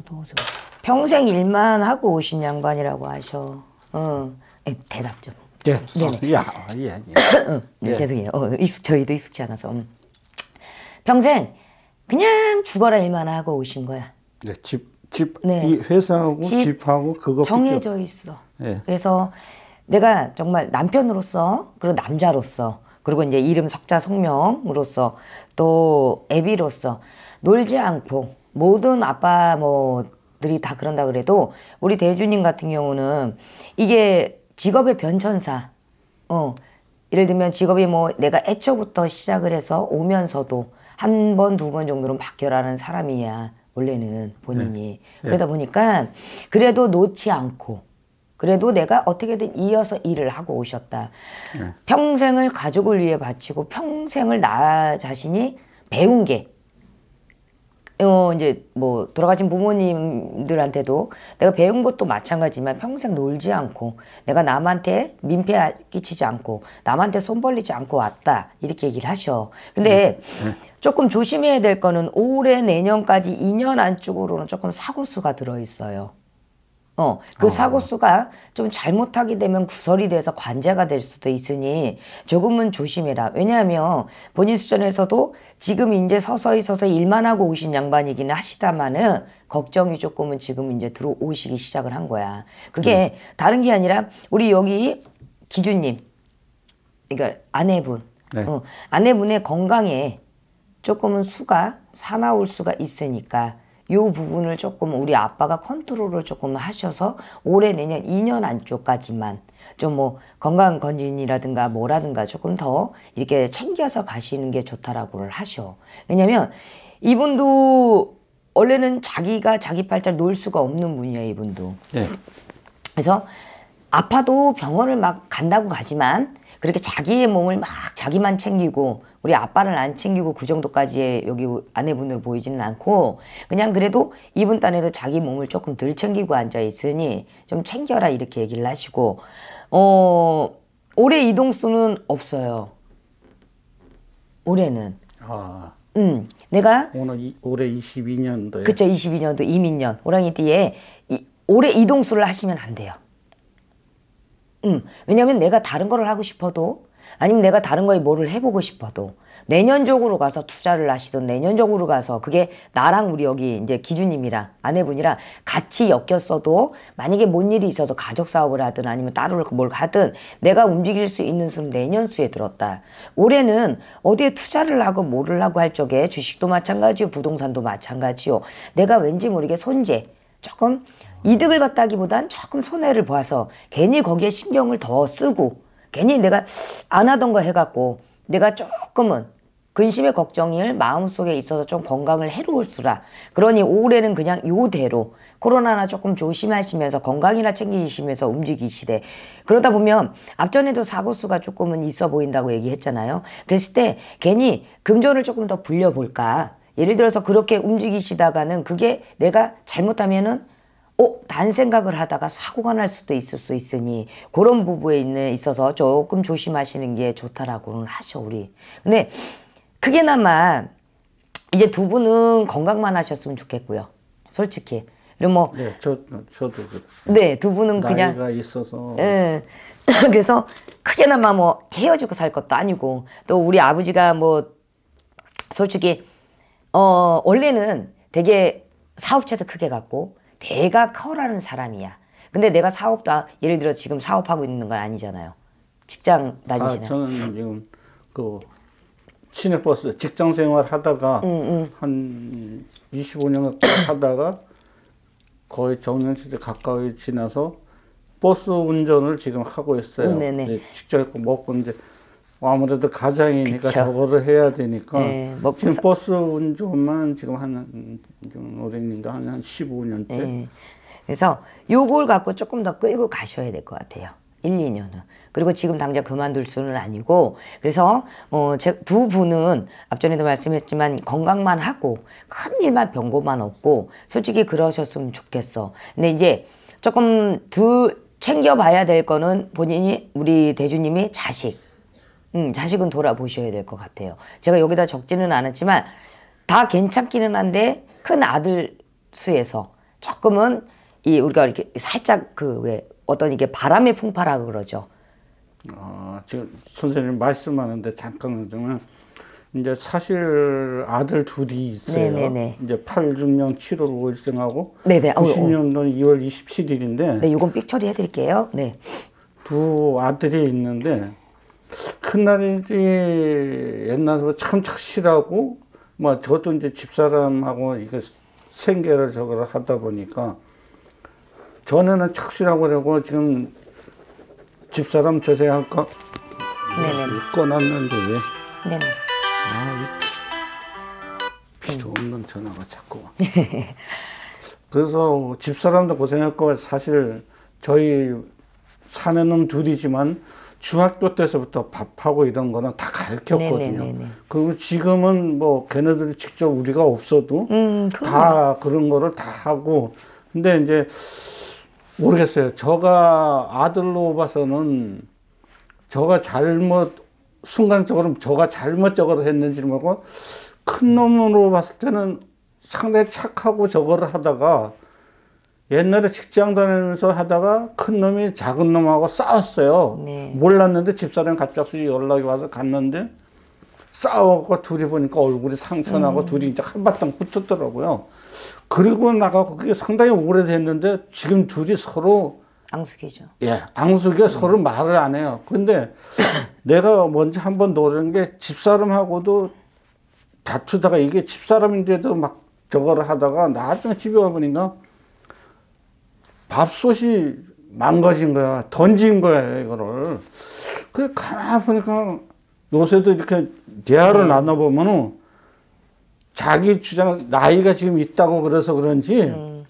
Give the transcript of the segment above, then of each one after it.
있어도 평생 일만 하고 오신 양반이라고 하셔. 어. 대답 좀. 예. 네네. 어, 야, 예, 예. 네, 예. 죄송해요. 어, 익숙, 저희도 익숙치 않아서. 음. 평생 그냥 죽어라 일만 하고 오신 거야. 네, 집, 집, 네. 이 회사하고 집, 하고 그거 정해져 있어. 예. 그래서 내가 정말 남편으로서 그리고 남자로서 그리고 이제 이름 석자 성명으로서 또 애비로서 놀지 않고 모든 아빠 뭐들이 다 그런다 그래도 우리 대주님 같은 경우는 이게 직업의 변천사. 어. 예를 들면 직업이 뭐 내가 애초부터 시작을 해서 오면서도 한 번, 두 번 정도는 바뀌어라는 사람이야. 원래는 본인이. 네. 네. 그러다 네. 보니까 그래도 놓지 않고 그래도 내가 어떻게든 이어서 일을 하고 오셨다. 네. 평생을 가족을 위해 바치고 평생을 나 자신이 배운 게 어, 이제 뭐 돌아가신 부모님들한테도 내가 배운 것도 마찬가지지만 평생 놀지 않고 내가 남한테 민폐 끼치지 않고 남한테 손 벌리지 않고 왔다 이렇게 얘기를 하셔. 근데 음, 음. 조금 조심해야 될 거는 올해 내년까지 2년 안쪽으로는 조금 사고수가 들어있어요. 어, 그 어. 사고수가 좀 잘못하게 되면 구설이 돼서 관제가 될 수도 있으니 조금은 조심해라. 왜냐하면 본인 수전에서도 지금 이제 서서히 서서히 일만 하고 오신 양반이긴 하시다마는 걱정이 조금은 지금 이제 들어오시기 시작을 한 거야. 그게 음. 다른 게 아니라 우리 여기 기준님, 그러니까 아내분, 네. 어, 아내분의 건강에 조금은 수가 사나울 수가 있으니까 요 부분을 조금 우리 아빠가 컨트롤을 조금 하셔서 올해 내년 2년 안쪽까지만 좀 뭐 건강 건진이라든가 뭐라든가 조금 더 이렇게 챙겨서 가시는 게 좋다라고를 하셔. 왜냐면 이분도 원래는 자기가 자기 팔자를 놓을 수가 없는 분이야 이분도. 네. 그래서 아파도 병원을 막 간다고 가지만 그렇게 자기의 몸을 막 자기만 챙기고 우리 아빠를 안 챙기고 그 정도까지의 여기 아내분으로 보이지는 않고 그냥 그래도 이분 딴에도 자기 몸을 조금 덜 챙기고 앉아 있으니 좀 챙겨라 이렇게 얘기를 하시고 어 올해 이동수는 없어요. 올해는. 아. 음, 내가 오늘 이, 올해 22년도에 그쵸 22년도 이민년 호랑이 뒤에 이, 올해 이동수를 하시면 안 돼요. 음, 왜냐면 내가 다른 거를 하고 싶어도 아니면 내가 다른 거에 뭐를 해보고 싶어도 내년적으로 가서 투자를 하시든 내년적으로 가서 그게 나랑 우리 여기 이제 기준님이랑 아내분이랑 같이 엮였어도 만약에 뭔 일이 있어도 가족 사업을 하든 아니면 따로 뭘 하든 내가 움직일 수 있는 수는 내년 수에 들었다. 올해는 어디에 투자를 하고 뭐를 하고 할 적에 주식도 마찬가지요. 부동산도 마찬가지요. 내가 왠지 모르게 손재 조금 이득을 갖다기보단 조금 손해를 보아서 괜히 거기에 신경을 더 쓰고 괜히 내가 안 하던 거 해갖고 내가 조금은 근심의 걱정일 마음속에 있어서 좀 건강을 해로울수라 그러니 올해는 그냥 요대로 코로나나 조금 조심하시면서 건강이나 챙기시면서 움직이시래 그러다 보면 앞전에도 사고수가 조금은 있어 보인다고 얘기했잖아요 그랬을 때 괜히 금전을 조금 더 불려볼까 예를 들어서 그렇게 움직이시다가는 그게 내가 잘못하면은 어, 단 생각을 하다가 사고가 날 수도 있을 수 있으니 그런 부부에 있는 있어서 조금 조심하시는 게 좋다라고는 하셔 우리. 근데 크게나마 이제 두 분은 건강만 하셨으면 좋겠고요. 솔직히. 그리고 뭐 네, 저 저도 네, 두 분은 나이가 그냥 나이가 있어서 예. 그래서 크게나마 뭐 헤어지고 살 것도 아니고 또 우리 아버지가 뭐 솔직히 어 원래는 되게 사업체도 크게 갖고 내가 커라는 사람이야. 근데 내가 사업도 아, 예를 들어 지금 사업하고 있는 건 아니잖아요. 직장 다니시는. 아, 저는 지금 그 시내버스 직장 생활 하다가 음, 음. 한 25년 하다가 거의 정년 시대 가까이 지나서 버스 운전을 지금 하고 있어요. 음, 네네. 직접 먹고 이제 뭐 아무래도 가장이니까 그쵸. 저거를 해야 되니까 네, 뭐 지금 사... 버스 운전만 지금 한좀 오래인가 한 15년째. 네. 그래서 요걸 갖고 조금 더 끌고 가셔야 될 것 같아요. 1, 2년은. 그리고 지금 당장 그만둘 수는 아니고 그래서 어, 뭐 제두 분은 앞전에도 말씀했지만 건강만 하고 큰 일만 병고만 없고 솔직히 그러셨으면 좋겠어. 근데 이제 조금 두 챙겨봐야 될 거는 본인이 우리 대주님이 자식 음, 자식은 돌아보셔야 될 것 같아요. 제가 여기다 적지는 않았지만 다 괜찮기는 한데 큰 아들 수에서 조금은 이 우리가 이렇게 살짝 그왜 어떤 이게 바람의 풍파라 그러죠. 아, 지금 선생님 말씀하는데 잠깐 좀 이제 사실 아들 둘이 있어요. 네네네. 이제 86년 7월 5일생하고 90년도 2월 27일인데 네, 이건 삑 처리해 드릴게요. 네. 두 아들이 있는데 큰 날이지 옛날보다 참 착실하고 뭐 저도 이제 집사람하고 이거 생계를 저걸 하다 보니까 전에는 착실하고 그러고 지금 집사람 저세할까 꺼놨는데 왜? 네네. 아, 필요 없는 전화가 자꾸 와. 그래서 집사람도 고생했고 사실 저희 사내는 둘이지만 중학교 때서부터 밥하고 이런 거는 다 가르쳤거든요. 네, 네, 네, 그리고 지금은 뭐 걔네들이 직접 우리가 없어도 음, 다 그런 거를 다 하고 근데 이제 모르겠어요. 저가 아들로 봐서는 저가 잘못 순간적으로 저가 잘못적으로 했는지 모르고 큰 놈으로 봤을 때는 상당히 착하고 저거를 하다가 옛날에 직장 다니면서 하다가 큰 놈이 작은 놈하고 싸웠어요. 네. 몰랐는데 집사람이 갑작스레 연락이 와서 갔는데 싸워갖고 둘이 보니까 얼굴이 상처나고 음. 둘이 이제 한바탕 붙었더라고요. 그리고 나가 그게 상당히 오래됐는데 지금 둘이 서로 앙숙이죠. 예, 앙숙이 음. 서로 말을 안 해요. 근데 내가 먼저 한번 노는 게 집사람하고도 다투다가 이게 집사람인데도 막 저거를 하다가 나중에 집에 와보니까 밥솥이 망가진 거야. 던진 거야, 이거를. 그 가만 보니까 요새도 이렇게 대화를 음. 나눠보면은 자기 주장, 나이가 지금 있다고 그래서 그런지 음.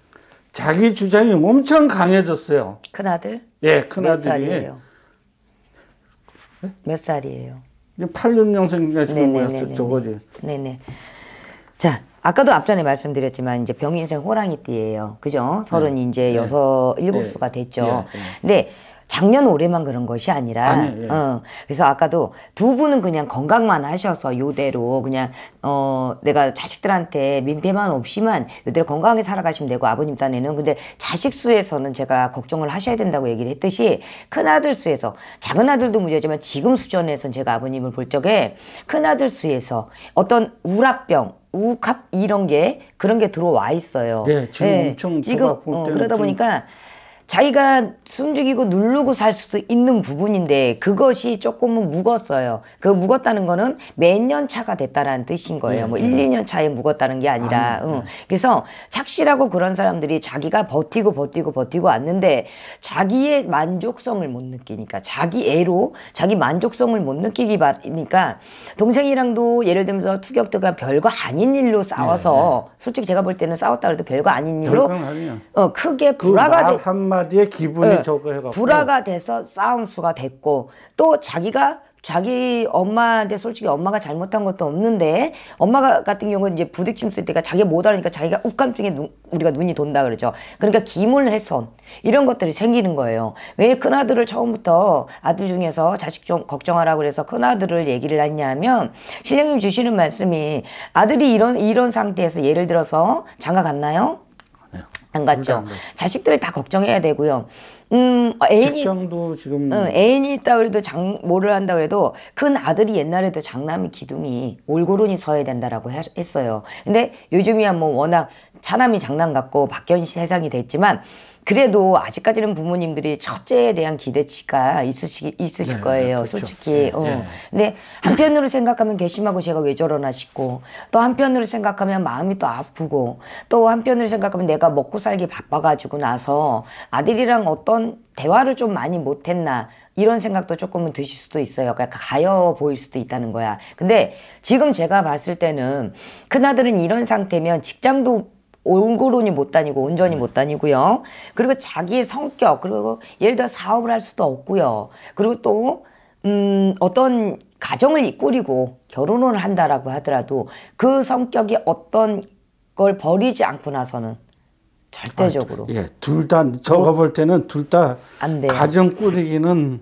자기 주장이 엄청 강해졌어요. 큰아들? 예, 큰아들이. 예? 몇 살이에요? 네? 몇 살이에요? 8 6년생이니 저거지. 네네. 자, 아까도 앞전에 말씀드렸지만 이제 병인생 호랑이띠예요. 그죠? 서른 네. 이제 네. 여섯 일곱 네. 수가 됐죠. 네. 근데 작년 올해만 그런 것이 아니라 아니, 네, 예. 어, 그래서 아까도 두 분은 그냥 건강만 하셔서 요대로 그냥 어 내가 자식들한테 민폐만 없이만 요대로 건강하게 살아가시면 되고 아버님 딴에는 근데 자식 수에서는 제가 걱정을 하셔야 된다고 얘기를 했듯이 큰아들 수에서 작은아들도 문제지만 지금 수전에선 제가 아버님을 볼 적에 큰아들 수에서 어떤 우라병 우갑 이런 게 그런 게 들어와 있어요. 네, 지금 네, 엄청 지금 어, 그러다 보니까 자기가 숨죽이고 누르고 살 수도 있는 부분인데 그것이 조금은 묵었어요. 그 묵었다는 거는 몇 년 차가 됐다라는 뜻인 거예요. 네, 뭐 네. 1, 2년 차에 묵었다는 게 아니라. 아, 응. 네. 그래서 착실하고 그런 사람들이 자기가 버티고 버티고 버티고 왔는데 자기의 만족성을 못 느끼니까 자기 애로 자기 만족성을 못 느끼기 바니까 동생이랑도 예를 들면서 투격투가 별거 아닌 일로 싸워서 네, 네. 솔직히 제가 볼 때는 싸웠다 그래도 별거 아닌 일로 어, 크게 그 불화가 그 한마디에 기분이 네. 저거 해갖고 불화가 돼서 싸움수가 됐고 또 자기가 자기 엄마한테 솔직히 엄마가 잘못한 것도 없는데 엄마 같은 경우는 이제 부딪힘 쓸 때가 자기가 못하니까 자기가 욱감증에 눈, 우리가 눈이 돈다 그러죠. 그러니까 기물훼손 이런 것들이 생기는 거예요. 왜 큰아들을 처음부터 아들 중에서 자식 좀 걱정하라고 그래서 큰아들을 얘기를 했냐면 실령님 주시는 말씀이 아들이 이런 이런 상태에서 예를 들어서 장가 갔나요? 안 갔죠. 자식들을 다 걱정해야 되고요. 음, 어, 애인이 직장도 지금 응, 어, 애인이 있다 그래도 장 뭐를 한다 그래도 큰 아들이 옛날에도 장남이 기둥이 올고르니 서야 된다라고 했어요. 근데 요즘이야 뭐 워낙 차남이 장남 같고 바뀐 세상이 됐지만 그래도 아직까지는 부모님들이 첫째에 대한 기대치가 있으시, 있으실 네, 거예요. 네, 그렇죠. 솔직히. 네, 어. 네. 근데 한편으로 생각하면 괘씸하고 제가 왜 저러나 싶고 또 한편으로 생각하면 마음이 또 아프고 또 한편으로 생각하면 내가 먹고 살기 바빠가지고 나서 아들이랑 어떤 대화를 좀 많이 못했나 이런 생각도 조금은 드실 수도 있어요. 약간 그러니까 가여 보일 수도 있다는 거야. 근데 지금 제가 봤을 때는 큰아들은 이런 상태면 직장도 올고루니 못 다니고 온전히 네. 못 다니고요. 그리고 자기의 성격 그리고 예를 들어 사업을 할 수도 없고요. 그리고 또 음, 어떤 가정을 꾸리고 결혼을 한다라고 하더라도 그 성격이 어떤 걸 버리지 않고 나서는 절대적으로. 아, 예, 둘 다 저가 볼 때는 둘다 가정 꾸리기는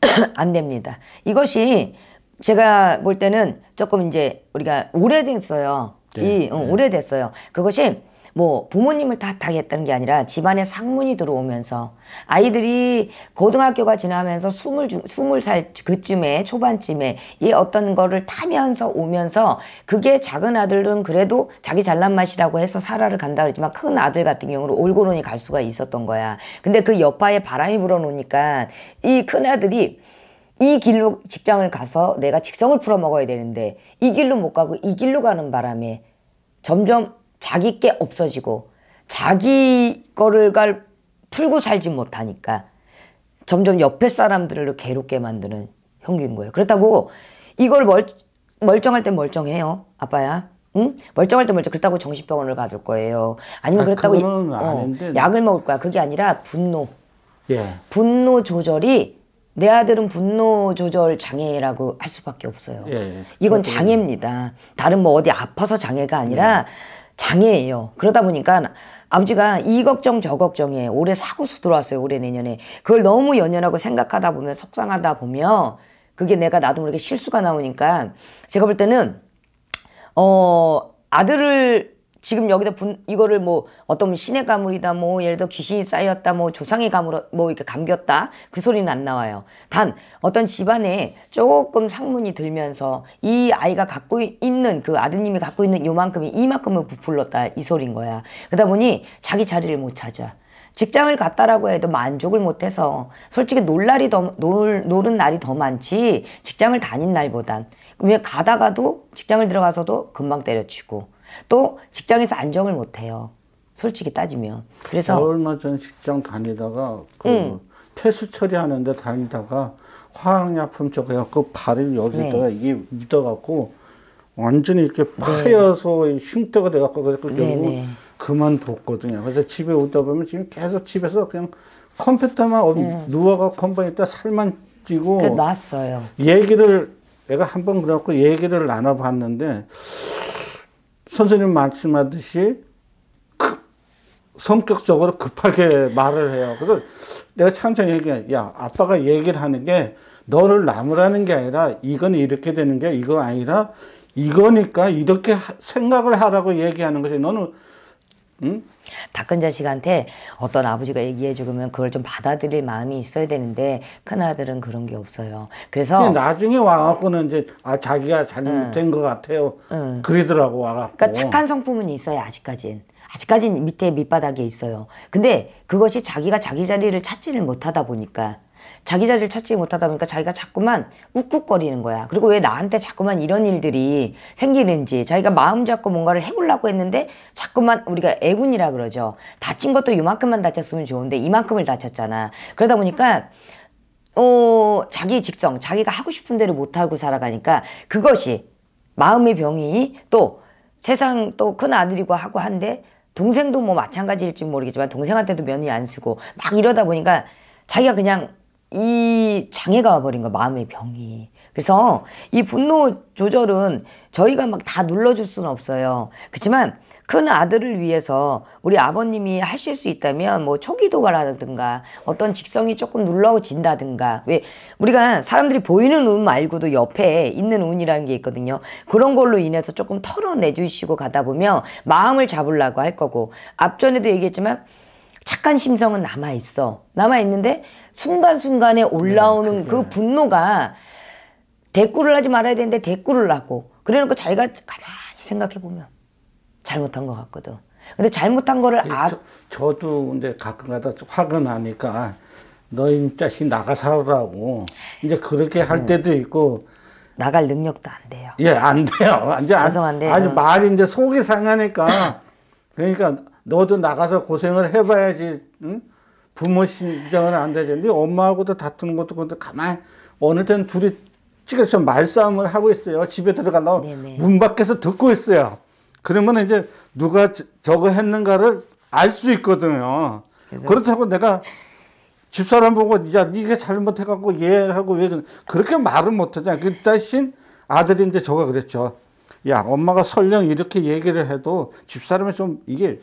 안 됩니다. 이것이 제가 볼 때는 조금 이제 우리가 오래됐어요. 네, 이 어, 네. 오래됐어요. 그것이 뭐 부모님을 탓하겠다는 게 아니라 집안에 상문이 들어오면서 아이들이 고등학교가 지나면서 스물 스물 살 그쯤에 초반쯤에 얘 어떤 거를 타면서 오면서 그게 작은 아들은 그래도 자기 잘난 맛이라고 해서 살아를 간다 그랬지만 큰 아들 같은 경우는 올고론이 갈 수가 있었던 거야. 근데 그 여파에 바람이 불어놓으니까 이 큰 아들이 이 길로 직장을 가서 내가 직성을 풀어먹어야 되는데 이 길로 못 가고 이 길로 가는 바람에 점점 자기 게 없어지고 자기 거를 갈 풀고 살지 못하니까 점점 옆에 사람들을 괴롭게 만드는 형규인 거예요. 그렇다고 이걸 멀, 멀쩡할 땐 멀쩡해요. 아빠야. 응? 멀쩡할 때 멀쩡. 그렇다고 정신병원을 가둘 거예요. 아니면 아, 그렇다고 이, 어, 약을 먹을 거야. 그게 아니라 분노. 예. 분노 조절이 내 아들은 분노 조절 장애라고 할 수밖에 없어요. 예, 예. 이건 장애입니다. 다른 뭐 어디 아파서 장애가 아니라 예. 장애예요. 그러다 보니까 아버지가 이 걱정 저 걱정에 올해 사고수 들어왔어요. 올해 내년에. 그걸 너무 연연하고 생각하다 보면 속상하다 보면 그게 내가 나도 모르게 실수가 나오니까 제가 볼 때는 어 아들을 지금 여기다 분, 이거를 뭐 어떤 신의 가물이다 뭐 예를 들어 귀신이 쌓였다 뭐 조상의 가물 뭐 이렇게 감겼다 그 소리는 안 나와요. 단 어떤 집안에 조금 상문이 들면서 이 아이가 갖고 있는 그 아드님이 갖고 있는 요만큼이 이만큼을 부풀렀다 이소리인 거야. 그러다 보니 자기 자리를 못 찾아. 직장을 갔다라고 해도 만족을 못해서 솔직히 놀 날이 더, 놀, 노는 날이 더 많지 직장을 다닌 날보단 그왜 가다가도 직장을 들어가서도 금방 때려치고 또 직장에서 안정을 못 해요. 솔직히 따지면. 그래서 얼마 전에 직장 다니다가 그 음. 폐수 처리하는데 다니다가 화학약품 쪽에 그 발을 여기다가 네. 이게 묻어갖고 완전히 이렇게 네. 파여서 네. 흉터가 돼갖고 그래서 그 네, 네, 그만뒀거든요. 그래서 집에 오다 보면 지금 계속 집에서 그냥 컴퓨터만 어디 네. 누워가 컴퓨터에다 살만 찌고 놨어요. 얘기를 내가 한번 그래갖고 얘기를 나눠봤는데 선생님 말씀하듯이 급, 성격적으로 급하게 말을 해요. 그래서 내가 찬찬 얘기해. 야, 아빠가 얘기를 하는 게 너를 나무라는 게 아니라 이건 이렇게 되는 게 이거 아니라 이거니까 이렇게 생각을 하라고 얘기하는 거지. 너는 응? 닦은 자식한테 어떤 아버지가 얘기해 주면 그걸 좀 받아들일 마음이 있어야 되는데 큰 아들은 그런 게 없어요. 그래서 나중에 와갖고는 이제 아 자기가 잘못된 응. 것 같아요. 응. 그러더라고 와갖고. 그러니까 착한 성품은 있어요 아직까진. 아직까진 밑에 밑바닥에 있어요. 근데 그것이 자기가 자기 자리를 찾지를 못하다 보니까 자기 자리를 찾지 못하다 보니까 자기가 자꾸만 욱욱거리는 거야. 그리고 왜 나한테 자꾸만 이런 일들이 생기는지 자기가 마음 잡고 뭔가를 해보려고 했는데 자꾸만 우리가 애군이라 그러죠. 다친 것도 이만큼만 다쳤으면 좋은데 이만큼을 다쳤잖아. 그러다 보니까 어, 자기 직성, 자기가 하고 싶은 대로 못하고 살아가니까 그것이 마음의 병이 또 세상 또 큰 아들이고 하고 한데 동생도 뭐 마찬가지일지 모르겠지만 동생한테도 면이 안 쓰고 막 이러다 보니까 자기가 그냥 이 장애가 와버린 거 마음의 병이. 그래서 이 분노 조절은 저희가 막 다 눌러줄 수는 없어요. 그렇지만 큰 아들을 위해서 우리 아버님이 하실 수 있다면 뭐 초기 도발하든가 어떤 직성이 조금 눌러진다든가 왜 우리가 사람들이 보이는 운 말고도 옆에 있는 운이라는 게 있거든요. 그런 걸로 인해서 조금 털어내 주시고 가다 보면 마음을 잡으려고 할 거고 앞전에도 얘기했지만 착한 심성은 남아 있어. 남아 있는데 순간순간에 네, 올라오는 네, 그 분노가 대꾸를 하지 말아야 되는데 대꾸를 하고 그래놓고 자기가 가만히 생각해보면 잘못한 것 같거든. 근데 잘못한 거를 아 저, 도 근데 가끔가다 화가 나니까 너희 자식 나가 살라고 이제 그렇게 할 네. 때도 있고 나갈 능력도 안 돼요. 예, 안 돼요. 이제 죄송한데 아니 어. 말이 이제 속이 상하니까 그러니까 너도 나가서 고생을 해봐야지. 응? 부모 심정은 안 되는데 엄마하고도 다투는 것도 그런데 가만 어느 때는 둘이 찍어러서 말싸움을 하고 있어요. 집에 들어가려면 문 밖에서 듣고 있어요. 그러면 이제 누가 저거 했는가를 알 수 있거든요. 그렇다고 내가 집사람 보고 야 니가 잘못해갖고 얘하고 왜 그래. 그렇게 말을 못하잖아. 그 대신 아들인데 저가 그랬죠. 야 엄마가 설령 이렇게 얘기를 해도 집사람이 좀 이게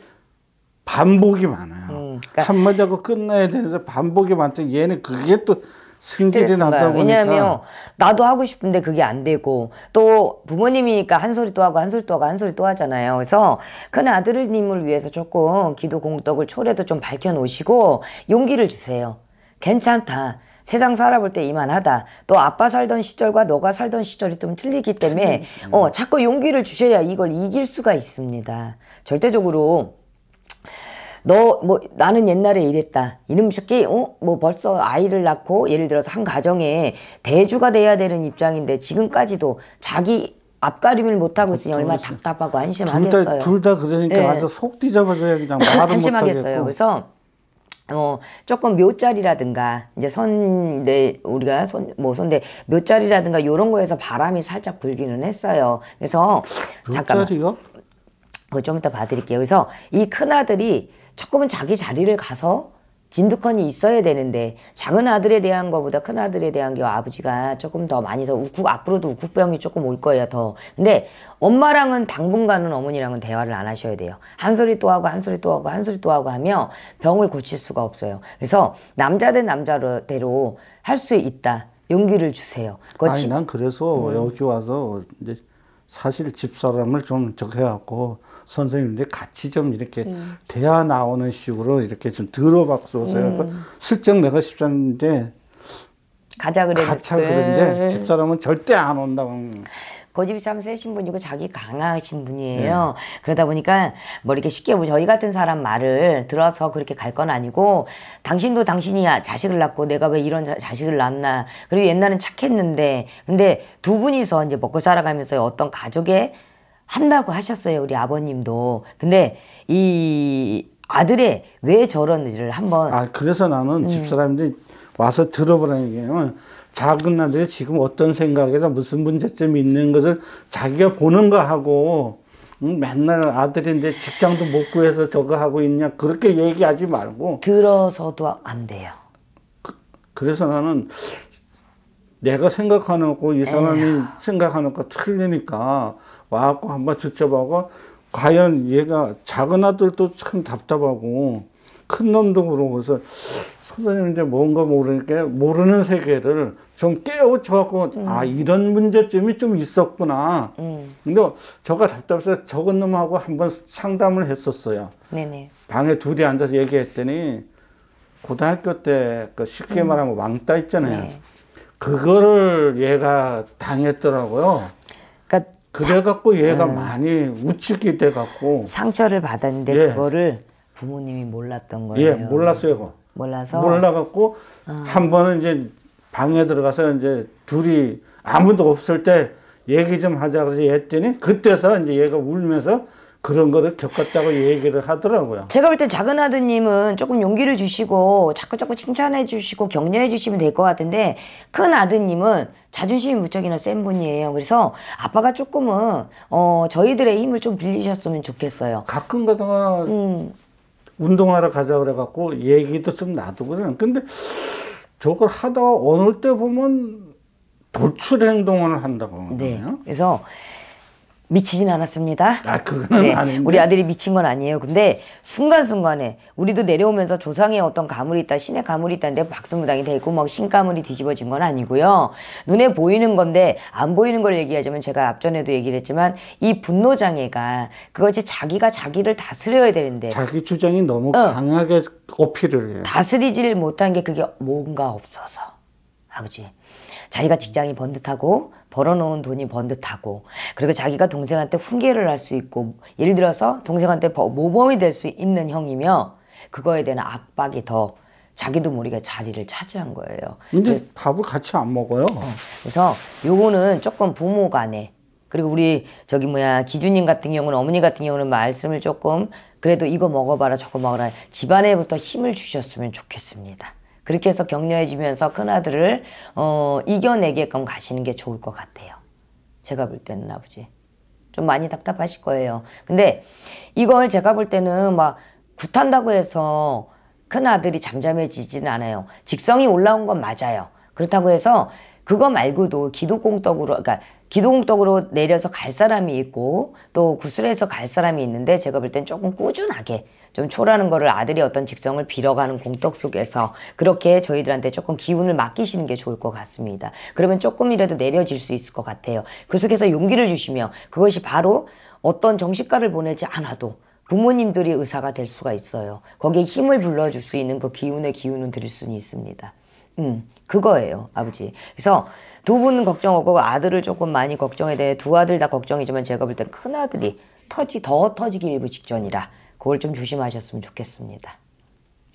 반복이 많아요. 음, 그러니까 한마디 하고 끝나야 되는데 반복이 많죠. 얘는 그게 또 승질이 나다 보니까 왜냐하면 나도 하고 싶은데 그게 안 되고 또 부모님이니까 한 소리 또 하고 한 소리 또 하고 한 소리 또 하잖아요. 그래서 큰 아들님을 위해서 조금 기도 공덕을 초래도 좀 밝혀 놓으시고 용기를 주세요. 괜찮다. 세상 살아볼 때 이만하다. 또 아빠 살던 시절과 너가 살던 시절이 좀 틀리기 때문에 음. 어 자꾸 용기를 주셔야 이걸 이길 수가 있습니다. 절대적으로 너뭐 나는 옛날에 이랬다 이놈 새끼 어뭐 벌써 아이를 낳고 예를 들어서 한 가정에 대주가 돼야 되는 입장인데 지금까지도 자기 앞가림을 못하고 아, 있으니 얼마나 답답하고 안심하겠어요. 둘 다 그러니까 네. 아주 속 뒤집어져야 그냥 말을 안심하겠어요. 그래서 어 조금 묘자리라든가 이제 선내 우리가 선뭐 선대 묘자리라든가 요런 거에서 바람이 살짝 불기는 했어요. 그래서 잠깐만. 그좀 이따 봐드릴게요. 그래서 이 큰 아들이 조금은 자기 자리를 가서 진두컨이 있어야 되는데 작은 아들에 대한 것보다 큰 아들에 대한 게 아버지가 조금 더 많이 더 우쿡 앞으로도 우쿡병이 조금 올 거예요 더 근데 엄마랑은 당분간은 어머니랑은 대화를 안 하셔야 돼요 한 소리 또 하고 한 소리 또 하고 한 소리 또 하고 하며 병을 고칠 수가 없어요 그래서 남자 대 남자대로 할 수 있다 용기를 주세요 아니 난 그래서 음. 여기 와서 이제 사실 집사람을 좀 적해갖고 선생님들 같이 좀 이렇게 음. 대화 나오는 식으로 이렇게 좀들어봤소서 음. 슬쩍 그러니까 내가 집사인데 가자 그랬는데 가자 그랬데 집사람은 절대 안 온다고 고집이 그 참 세신 분이고 자기 강하신 분이에요. 네. 그러다 보니까 뭐 이렇게 쉽게 뭐 저희 같은 사람 말을 들어서 그렇게 갈 건 아니고 당신도 당신이 자식을 낳고 내가 왜 이런 자, 식을 낳나. 그리고 옛날엔 착했는데 근데 두 분이서 이제 먹고 살아가면서 어떤 가족의 한다고 하셨어요. 우리 아버님도. 근데 이 아들의 왜 저런 일을 한번 아 그래서 나는 음. 집사람들이 와서 들어보라는 게 작은 아들이 지금 어떤 생각에서 무슨 문제점이 있는 것을 자기가 보는 거 하고 맨날 아들인데 직장도 못 구해서 저거 하고 있냐 그렇게 얘기하지 말고 들어서도 안 돼요. 그, 그래서 나는 내가 생각하는 거고 이 사람이 에휴. 생각하는 거 틀리니까 와갖고 한번 직접하고 과연 얘가 작은 아들도 참 답답하고 큰 놈도 그러고 서 선생님 이제 뭔가 모르니까 모르는 세계를 좀 깨우쳐갖고 음. 아 이런 문제점이 좀 있었구나. 음. 근데 저가 답답해서 적은 놈하고 한번 상담을 했었어요. 네네. 방에 둘이 앉아서 얘기했더니 고등학교 때그 쉽게 음. 말하면 왕따 있잖아요. 네. 그거를 얘가 당했더라고요. 그러니까 그래 갖고 얘가 음. 많이 우측이 돼 갖고 상처를 받았는데 예. 그거를 부모님이 몰랐던 거예요. 예, 몰랐어요. 몰라서 몰라 갖고 어. 한 번은 이제 방에 들어가서 이제 둘이 아무도 없을 때 얘기 좀 하자 그래서 했더니 그때서 이제 얘가 울면서 그런 거를 겪었다고 얘기를 하더라고요. 제가 볼때 작은 아드님은 조금 용기를 주시고 자꾸 자꾸 칭찬해 주시고 격려해 주시면 될 것 같은데 큰 아드님은 자존심이 무척이나 센 분이에요. 그래서 아빠가 조금은 어 저희들의 힘을 좀 빌리셨으면 좋겠어요. 가끔 가다가 음. 운동하러 가자 그래갖고 얘기도 좀 놔두고 그 근데 저걸 하다가 어느 때 보면 돌출 행동을 한다고. 네. 그래서 미치진 않았습니다. 아, 그건 네, 우리 아들이 미친 건 아니에요. 근데 순간순간에 우리도 내려오면서 조상의 어떤 가물이 있다, 신의 가물이 있다는데 박수무당이 되고 막 신가물이 뒤집어진 건 아니고요. 눈에 보이는 건데 안 보이는 걸 얘기하자면 제가 앞전에도 얘기를 했지만 이 분노 장애가 그것이 자기가 자기를 다스려야 되는데 자기 주장이 너무 어, 강하게 어필을 해요. 다스리지를 못한 게 그게 뭔가 없어서 아버지 자기가 직장이 번듯하고 벌어놓은 돈이 번듯하고 그리고 자기가 동생한테 훈계를 할 수 있고 예를 들어서 동생한테 모범이 될 수 있는 형이며 그거에 대한 압박이 더 자기도 모르게 자리를 차지한 거예요. 근데 그래서, 밥을 같이 안 먹어요. 어, 그래서 요거는 조금 부모 간에 그리고 우리 저기 뭐야 기준님 같은 경우는 어머니 같은 경우는 말씀을 조금 그래도 이거 먹어봐라 저거 먹어라 집안에부터 힘을 주셨으면 좋겠습니다. 그렇게 해서 격려해 주면서 큰아들을 어, 이겨내게끔 가시는 게 좋을 것 같아요. 제가 볼 때는 아버지. 좀 많이 답답하실 거예요. 근데 이걸 제가 볼 때는 막 굿한다고 해서 큰아들이 잠잠해지진 않아요. 직성이 올라온 건 맞아요. 그렇다고 해서 그거 말고도 기도공덕으로 그러니까 기동국덕으로 내려서 갈 사람이 있고 또 구슬에서 갈 사람이 있는데 제가 볼 땐 조금 꾸준하게 좀 초라는 거를 아들이 어떤 직성을 빌어가는 공덕 속에서 그렇게 저희들한테 조금 기운을 맡기시는 게 좋을 것 같습니다. 그러면 조금이라도 내려질 수 있을 것 같아요. 그 속에서 용기를 주시며 그것이 바로 어떤 정식가를 보내지 않아도 부모님들이 의사가 될 수가 있어요. 거기에 힘을 불러줄 수 있는 그 기운의 기운은 드릴 수는 있습니다. 음, 그거예요, 아버지. 그래서 두 분 걱정하고 아들을 조금 많이 걱정에 대해 두 아들 다 걱정이지만 제가 볼 땐 큰 아들이 터지 더 터지기 일부 직전이라 그걸 좀 조심하셨으면 좋겠습니다.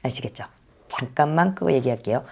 아시겠죠? 잠깐만 그거 얘기할게요.